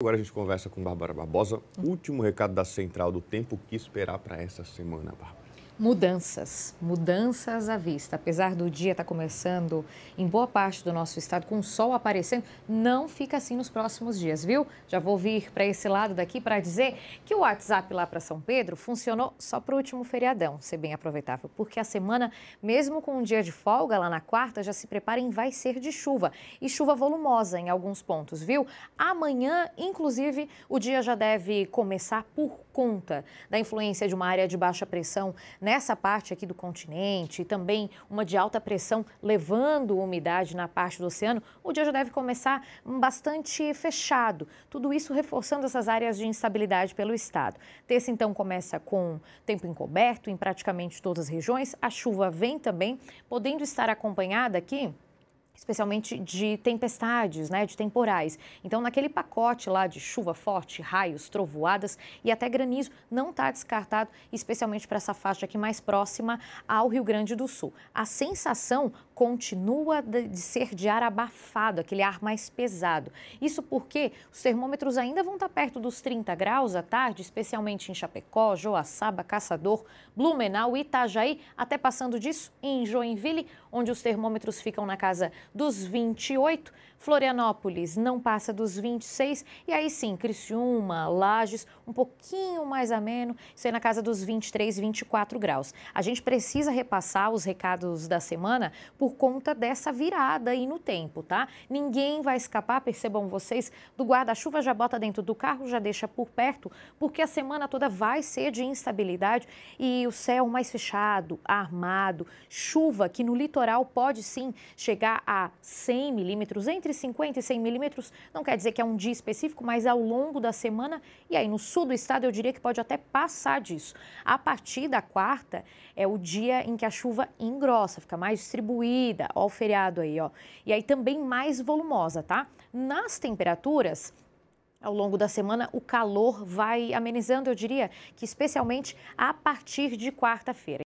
Agora a gente conversa com Bárbara Barbosa. Uhum. Último recado da Central do Tempo, que esperar para essa semana, Bárbara? Mudanças, mudanças à vista. Apesar do dia estar tá começando em boa parte do nosso estado com o sol aparecendo, não fica assim nos próximos dias, viu? Já vou vir para esse lado daqui para dizer que o WhatsApp lá para São Pedro funcionou só para o último feriadão, ser bem aproveitável, porque a semana, mesmo com um dia de folga lá na quarta, já se preparem, vai ser de chuva e chuva volumosa em alguns pontos, viu? Amanhã, inclusive, o dia já deve começar por conta da influência de uma área de baixa pressão nessa parte aqui do continente, também uma de alta pressão levando umidade na parte do oceano, o dia já deve começar bastante fechado. Tudo isso reforçando essas áreas de instabilidade pelo estado. Terça, então, começa com tempo encoberto em praticamente todas as regiões. A chuva vem também, podendo estar acompanhada aqui especialmente de tempestades, né, de temporais. Então, naquele pacote lá de chuva forte, raios, trovoadas e até granizo, não está descartado, especialmente para essa faixa aqui mais próxima ao Rio Grande do Sul. A sensação continua de ser de ar abafado, aquele ar mais pesado. Isso porque os termômetros ainda vão estar tá perto dos 30 graus à tarde, especialmente em Chapecó, Joaçaba, Caçador, Blumenau, Itajaí, até passando disso em Joinville, onde os termômetros ficam na casa dos 28. Florianópolis não passa dos 26 e aí sim, Criciúma, Lages, um pouquinho mais ameno, isso aí na casa dos 23, 24 graus. A gente precisa repassar os recados da semana por por conta dessa virada aí no tempo, tá? Ninguém vai escapar, percebam vocês, do guarda-chuva já bota dentro do carro, já deixa por perto, porque a semana toda vai ser de instabilidade e o céu mais fechado, armado, chuva que no litoral pode sim chegar a 100 milímetros, entre 50 e 100 milímetros, não quer dizer que é um dia específico, mas ao longo da semana, e aí no sul do estado eu diria que pode até passar disso. A partir da quarta é o dia em que a chuva engrossa, fica mais distribuída, corrida, ó, o feriado aí, ó. E aí também mais volumosa, tá? Nas temperaturas, ao longo da semana, o calor vai amenizando, eu diria que especialmente a partir de quarta-feira.